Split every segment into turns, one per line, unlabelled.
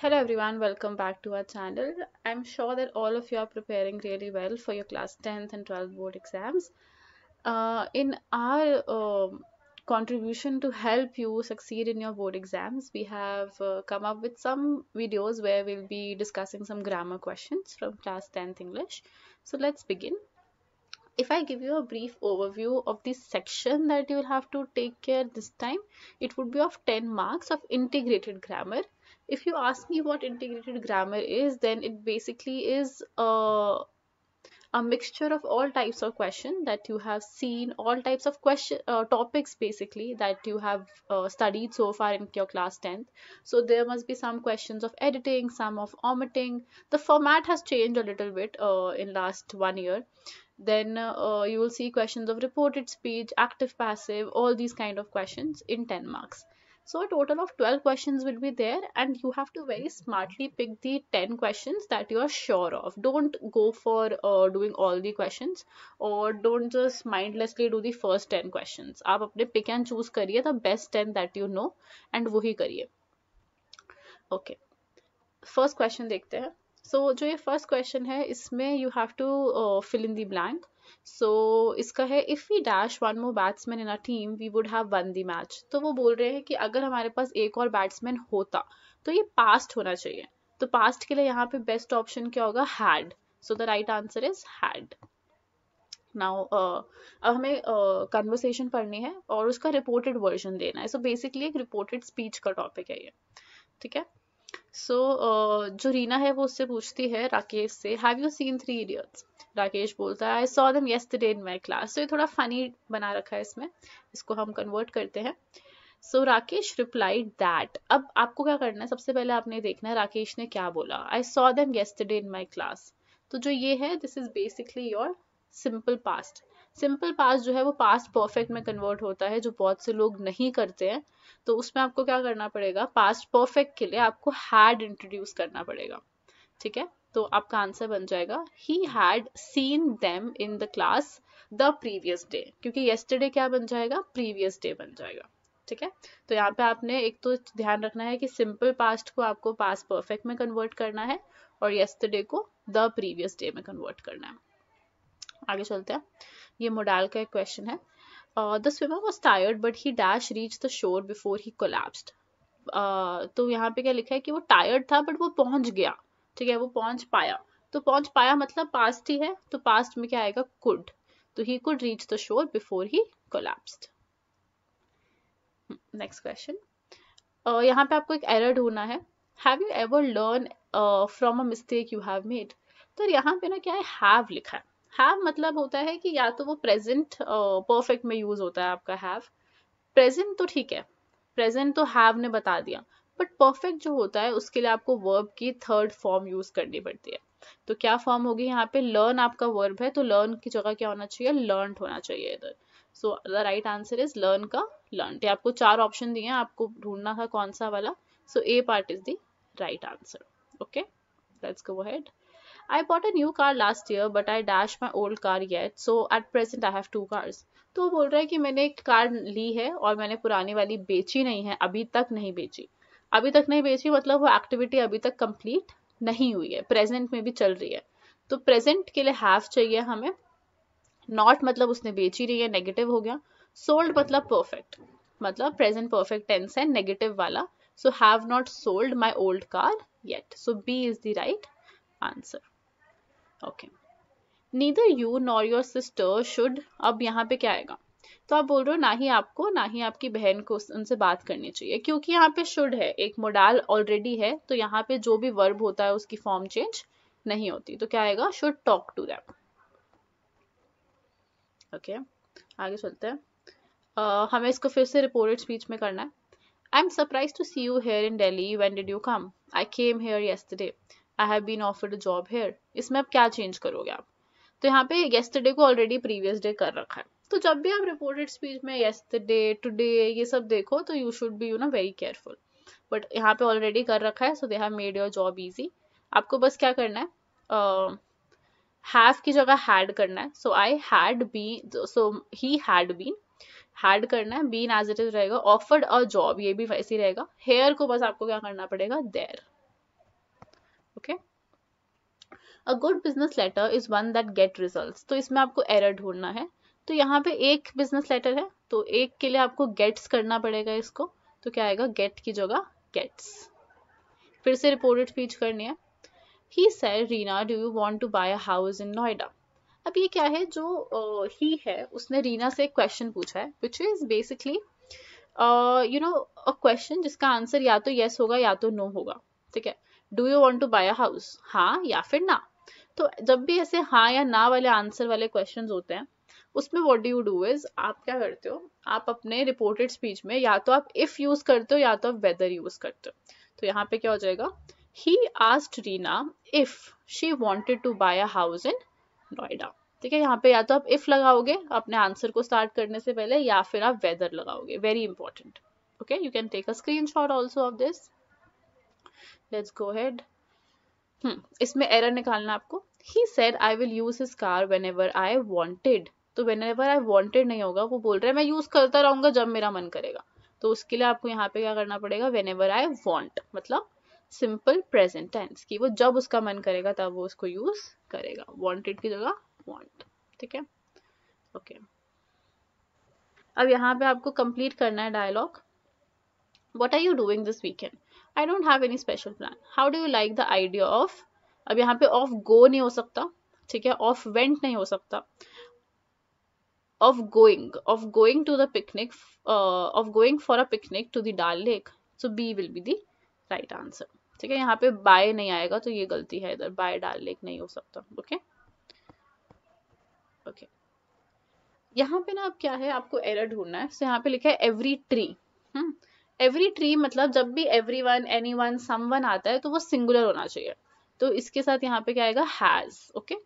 Hello everyone, welcome back to our channel. I'm sure that all of you are preparing really well for your class 10th and 12th board exams. Uh, in our uh, contribution to help you succeed in your board exams, we have uh, come up with some videos where we'll be discussing some grammar questions from class 10th English. So let's begin. If I give you a brief overview of this section that you will have to take care this time, it would be of 10 marks of integrated grammar if you ask me what integrated grammar is then it basically is a a mixture of all types of question that you have seen all types of question uh, topics basically that you have uh, studied so far in your class 10th so there must be some questions of editing some of omitting the format has changed a little bit uh, in last one year then uh, you will see questions of reported speech active passive all these kind of questions in 10 marks So a total of 12 questions will be there and you have to very smartly pick the 10 questions that you are sure of. Don't go for uh, doing all the questions or don't just mindlessly do the first 10 questions. aap apne pick and choose kariye the best 10 that you know and wohi kariye Okay. First question dekhte hain So jo ye first question hai isme you have to uh, fill in the blank. So so, इसका है if we dash one more batsman in a team we would have won the match तो वो बोल रहे हैं कि अगर हमारे पास एक और बैट्समैन होता तो ये पास्ट होना चाहिए तो पास्ट के लिए यहाँ पे बेस्ट ऑप्शन क्या होगा had so the right answer is had now अब हमें कन्वर्सेशन uh, पढ़नी है और उसका रिपोर्टेड वर्जन देना है सो so बेसिकली एक रिपोर्टेड स्पीच का टॉपिक है ये ठीक है सो so, uh, जो रीना है वो उससे पूछती है राकेश से have you seen Three Idiots Rakesh बोलता है I saw them yesterday in my class तो ये थोड़ा फनी बना रखा है इसमें इसको हम कन्वर्ट करते हैं सो राकेश रिप्लाइड दैट अब आपको क्या करना है सबसे पहले आपने देखना है राकेश ने क्या बोला I saw them yesterday in my class तो जो ये है this is basically your simple past simple past जो है वो पास्ट परफेक्ट में कन्वर्ट होता है जो बहुत से लोग नहीं करते हैं तो उसमें आपको क्या करना पड़ेगा पास्ट परफेक्ट के लिए आपको हैड इंट्रोड्यूस करना पड़ेगा ठीक है तो आपका आंसर बन जाएगा he had seen them in the class the previous day क्योंकि येस्टरडे क्या बन जाएगा प्रीवियस डे बन जाएगा ठीक है तो यहाँ पे आपने एक तो ध्यान रखना है कि सिंपल पास्ट को आपको पास परफेक्ट में कन्वर्ट करना है और येस्टरडे को द प्रीवियस डे में कन्वर्ट करना है आगे चलते हैं ये मोडाल का एक क्वेश्चन है the swimmer was tired but he dash reach the shore before he collapse तो यहाँ पे क्या लिखा है कि वो टायर्ड था बट वो पहुंच गया ठीक है वो पहुंच पाया तो पहुंच पाया मतलब पास्ट ही है तो पास्ट में क्या आएगा कुड तो he could reach the shore before he collapsed next question यहाँ पे आपको एक एरर ढूंढना है have you ever learn from a mistake you have made तो यहाँ पे ना क्या है हैव लिखा है हैव मतलब होता है कि या तो वो प्रेजेंट परफेक्ट uh, में यूज होता है आपका हैव प्रेजेंट तो ठीक है प्रेजेंट तो हैव ने बता दिया बट परफेक्ट जो होता है उसके लिए आपको वर्ब की थर्ड फॉर्म यूज करनी पड़ती है तो क्या फॉर्म होगी यहाँ पे लर्न आपका वर्ब है तो लर्न की जगह क्या होना चाहिए लर्न होना चाहिए इधर so the right answer is learn का लर्न आपको चार ऑप्शन दिए हैं आपको ढूंढना था कौन सा वाला so A part is the right answer okay let's go ahead I bought a new car last year, but I dashed my old car yet. So at present I have two cars. तो वो बोल रहा है कि मैंने एक car ली है और मैंने पुरानी वाली बेची नहीं है अभी तक नहीं बेची अभी तक नहीं बेची मतलब वो एक्टिविटी अभी तक कंप्लीट नहीं हुई है प्रेजेंट में भी चल रही है तो प्रेजेंट के लिए हैव चाहिए हमें नॉट मतलब उसने बेची रही है नेगेटिव हो गया सोल्ड मतलब परफेक्ट मतलब प्रेजेंट परफेक्ट टेंस है नेगेटिव वाला so have not sold my old car yet so B is the right answer okay neither you nor your sister should अब यहाँ पे क्या आएगा तो आप बोल रहे हो ना ही आपको ना ही आपकी बहन को उनसे बात करनी चाहिए क्योंकि यहाँ पे शुड है एक मोडाल ऑलरेडी है तो यहाँ पे जो भी वर्ब होता है उसकी फॉर्म चेंज नहीं होती तो क्या आएगा should talk to them okay आगे चलते हैं uh, हमें इसको फिर से रिपोर्टेड स्पीच में करना है I am surprise to see you here in Delhi when did you come I came here yesterday I have been offered a job here इसमें आप क्या चेंज करोगे आप तो यहाँ पे येस्टरडे को ऑलरेडी प्रीवियस डे कर रखा है तो जब भी आप रिपोर्टेड स्पीच में येस्टरडे टुडे ये सब देखो तो you should be you know very careful but यहाँ पे ऑलरेडी कर रखा है so they have made your job easy आपको बस क्या करना है हैव uh, की जगह हैड करना है so I had been so he had been had करना है बीन एज इट इज रहेगा ऑफर्ड अ जॉब ये भी वैसे ही रहेगा हेयर को बस आपको क्या करना पड़ेगा there okay a good business letter is one that get result तो इसमें आपको एरर ढूंढना है तो यहाँ पे एक बिजनेस लेटर है तो एक के लिए आपको गेट्स करना पड़ेगा इसको तो क्या आएगा गेट की जगह गेट्स फिर से रिपोर्टेड स्पीच करनी है he said Reena do you want to buy house in Noida अब ये क्या है जो ही uh, है उसने रीना से एक क्वेश्चन पूछा है which is basically you know a question जिसका आंसर या तो येस yes होगा या तो नो no होगा ठीक है do you want to buy a house हाँ या फिर ना तो जब भी ऐसे हाँ या ना वाले आंसर वाले क्वेश्चन होते हैं उसमें what do you do is आप क्या करते हो आप अपने रिपोर्टेड स्पीच में या तो आप इफ यूज करते हो या तो आप वेदर यूज करते हो तो यहाँ पे क्या हो जाएगा he asked Reena if she wanted to buy a house in Noida ठीक है यहाँ पे या तो आप इफ लगाओगे अपने आंसर को स्टार्ट करने से पहले या फिर आप वेदर लगाओगे very important okay you can take a screenshot also of this let's go ahead hmm, इसमें एरर निकालना आपको he said I will use his car whenever I wanted तो वेन एवर आई वॉन्टेड नहीं होगा वो बोल रहा है मैं यूज़ करता रहूंगा जब मेरा मन करेगा तो उसके लिए आपको यहाँ पे क्या करना पड़ेगा वेन एवर आई वॉन्ट मतलब सिंपल प्रेजेंट टेंस कि वो जब उसका मन करेगा तब वो उसको यूज़ करेगा वॉन्टेड की जगह वॉन्ट ठीक है ओके अब यहाँ पे आपको कंप्लीट करना है dialogue what are you doing this weekend I don't have any special plan how do you like the idea of अब यहाँ पे ऑफ गो नहीं हो सकता ठीक है ऑफ वेंट नहीं हो सकता of going of going to the picnic uh, of going for a picnic to the dal lake so b will be the right answer ठीक है यहाँ पे बाय नहीं आएगा तो ये गलती है इधर बाय डाल लेक नहीं हो सकता ओके ओके यहाँ पे ना अब क्या है आपको एरर ढूंढना है सो so, यहाँ पे लिखा है एवरी ट्री एवरी ट्री मतलब जब भी everyone anyone someone आता है तो वो सिंगुलर होना चाहिए तो इसके साथ यहाँ पे क्या आएगा has okay okay?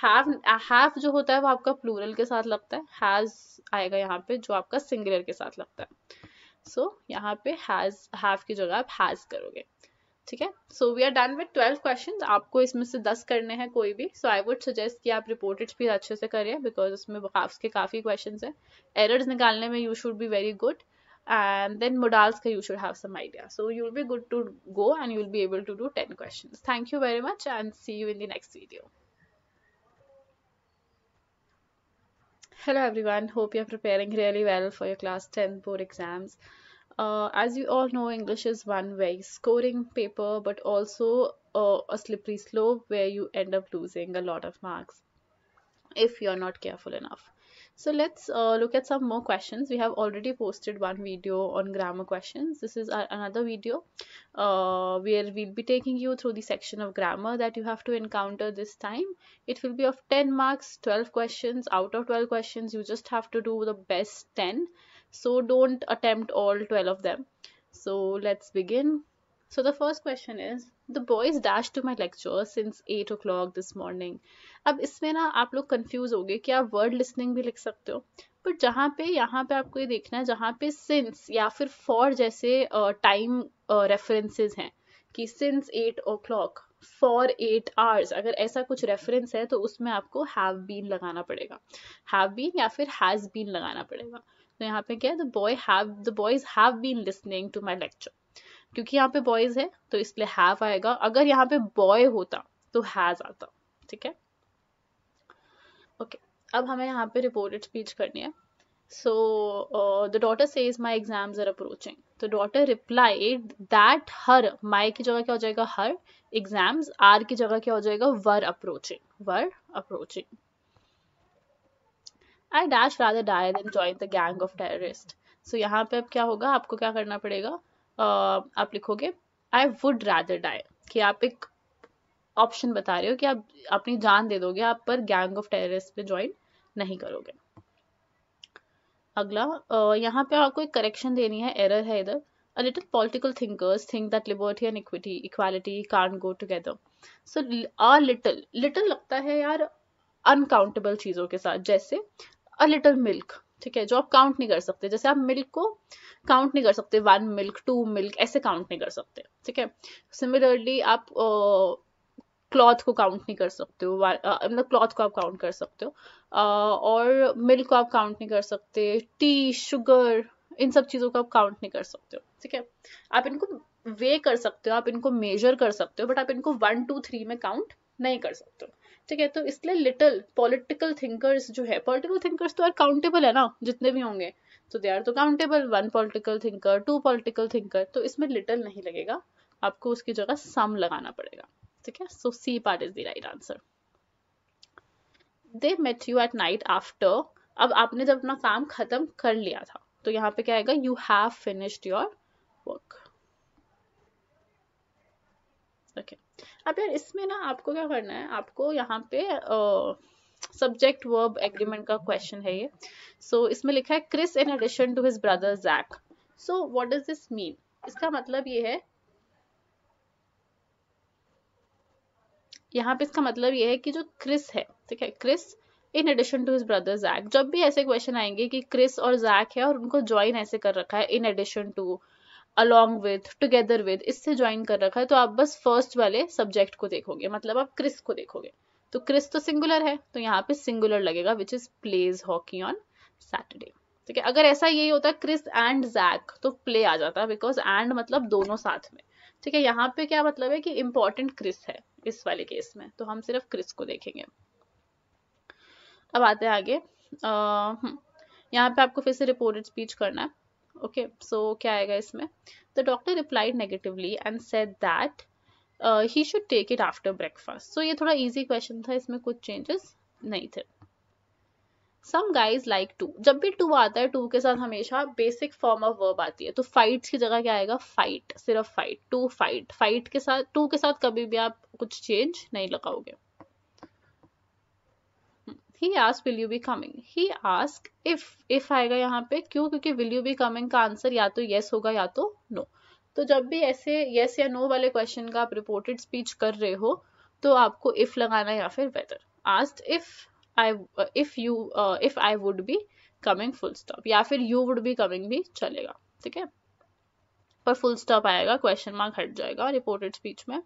have have जो होता है वो आपका प्लूरल के साथ लगता है हैज़ आएगा यहाँ पे जो आपका सिंगुलर के साथ लगता है सो so, यहाँ पे हैज़ हैव की जगह आप हैज़ करोगे ठीक है so we are done with twelve question आपको इसमें से दस करने हैं कोई भी सो आई वुड सजेस्ट कि आप रिपोर्टेड भी अच्छे से करें बिकॉज उसमें के काफ़ी क्वेश्चन हैं एरर्स निकालने में you should be very good का you should have some idea so you will be good to go and you will be able to do ten question thank you very much and see you in the next video Hello everyone, hope you're preparing really well for your class 10 board exams. Uh, as you all know, English is one way scoring paper but also uh, a slippery slope where you end up losing a lot of marks if you're not careful enough. So let's uh, look at some more questions. We have already posted one video on grammar questions. This is our, another video uh, where we'll be taking you through the section of grammar that you have to encounter this time. It will be of 10 marks, 12 questions. Out of 12 questions, you just have to do the best 10. So don't attempt all 12 of them. So let's begin. So the first question is the boys dash to my lecture since 8 o'clock this morning. अब इसमें ना आप लोग confuse हो गए कि आप word listening भी लिख सकते हो बट जहाँ पे यहाँ पे आपको ये देखना है जहाँ पे सिंस या फिर फॉर जैसे टाइम uh, uh, हैं कि since eight o'clock for eight hours अगर ऐसा कुछ रेफरेंस है तो उसमें आपको हैव बीन लगाना पड़ेगा हैव बीन या फिर हैज़ बीन लगाना पड़ेगा तो यहाँ पे क्या है the boy have the boys have been listening to my lecture क्योंकि यहाँ पे बॉयज है तो इसलिए हैव आएगा अगर यहाँ पे बॉय होता तो हैज आता ठीक है ओके okay, अब हमें यहाँ पे रिपोर्टेड स्पीच करनी है सो द डॉटर से is my exams are approaching तो daughter reply that her my की जगह क्या हो जाएगा हर एग्जाम्स आर की जगह क्या हो जाएगा were approaching were approaching I dash rather die than join the gang of terrorist so यहाँ पे अब क्या होगा आपको क्या करना पड़ेगा आप लिखोगे आई वुड रादर डाई कि आप एक ऑप्शन बता रहे हो कि आप अपनी जान दे दोगे आप पर गैंग ऑफ टेररिस्ट में ज्वाइन नहीं करोगे अगला यहाँ पे आपको एक करेक्शन देनी है एरर है इधर a little political thinkers think that liberty and equity equality can't go together so a little little लगता है यार uncountable चीज़ों के साथ जैसे a little milk ठीक है जो आप काउंट नहीं कर सकते जैसे आप मिल्क को काउंट नहीं कर सकते वन मिल्क टू मिल्क ऐसे काउंट नहीं कर सकते ठीक है सिमिलरली आप क्लॉथ को काउंट नहीं कर सकते हो मतलब क्लॉथ को आप काउंट कर सकते हो और मिल्क को आप काउंट नहीं कर सकते टी शुगर इन सब चीज़ों को आप काउंट नहीं कर सकते हो ठीक है आप इनको वे कर सकते हो आप इनको मेजर कर सकते हो बट आप इनको वन टू थ्री में काउंट नहीं कर सकते हो ठीक है तो इसलिए लिटिल पॉलिटिकल थिंकर्स जो है पॉलिटिकल थिंकर्स तो यार काउंटेबल है ना जितने भी होंगे तो दे आर तो countable one political thinker two political thinker तो इसमें लिटिल नहीं लगेगा आपको उसकी जगह सम लगाना पड़ेगा ठीक है so C part is the right answer they met you at night after अब आपने जब अपना काम खत्म कर लिया था तो यहाँ पे क्या आएगा you have finished your work okay अब यार इसमें ना आपको क्या करना है आपको यहाँ पे सब्जेक्ट वर्ब एग्रीमेंट का क्वेश्चन है ये सो so, इसमें लिखा है Chris in addition to his brother Jack so what does this mean इसका मतलब ये है यहाँ पे इसका मतलब ये है कि जो क्रिस है ठीक है Chris in addition to his brother Jack जब भी ऐसे क्वेश्चन आएंगे कि क्रिस और जैक है और उनको ज्वाइन ऐसे कर रखा है in addition to along with together with इससे ज्वाइन कर रखा है तो आप बस फर्स्ट वाले सब्जेक्ट को देखोगे मतलब आप क्रिस को देखोगे तो क्रिस तो सिंगुलर है तो यहाँ पे सिंगुलर लगेगा which is plays hockey on Saturday ठीक है अगर ऐसा यही होता क्रिस एंड जैक तो प्ले आ जाता बिकॉज एंड मतलब दोनों साथ में ठीक है यहाँ पे क्या मतलब है कि इम्पोर्टेंट क्रिस है इस वाले केस में तो हम सिर्फ क्रिस को देखेंगे अब आते हैं आगे आ, हम्म, यहाँ पे आपको फिर से रिपोर्टेड स्पीच करना है ओके सो क्या आएगा इसमें the doctor replied negatively and said that he should take it after breakfast so ये थोड़ा ईजी क्वेश्चन था इसमें कुछ चेंजेस नहीं थे सम गाइज लाइक टू जब भी टू आता है टू के साथ हमेशा बेसिक फॉर्म ऑफ वर्ब आती है तो फाइट्स की जगह क्या आएगा फाइट सिर्फ फाइट टू फाइट फाइट के साथ टू के साथ कभी भी आप कुछ चेंज नहीं लगाओगे he asked will you be coming he asked if if आएगा यहाँ पे क्यों क्योंकि विल यू बी कमिंग का आंसर या तो येस होगा या तो नो no. तो जब भी ऐसे येस या नो वाले क्वेश्चन का आप रिपोर्टेड स्पीच कर रहे हो तो आपको इफ लगाना या फिर whether asked if I if you if I would be coming full stop या फिर यू वुड बी कमिंग भी चलेगा ठीक है पर फुल स्टॉप आएगा क्वेश्चन मार्क हट जाएगा रिपोर्टेड स्पीच में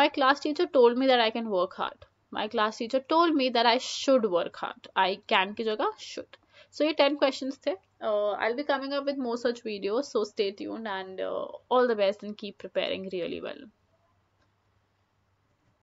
my class teacher told me that I can work hard my class teacher told me that I should work hard. I can की जगह should. So ये 10 questions थे. Uh, I'll be coming up with more such videos. So stay tuned and uh, all the best and keep preparing really well.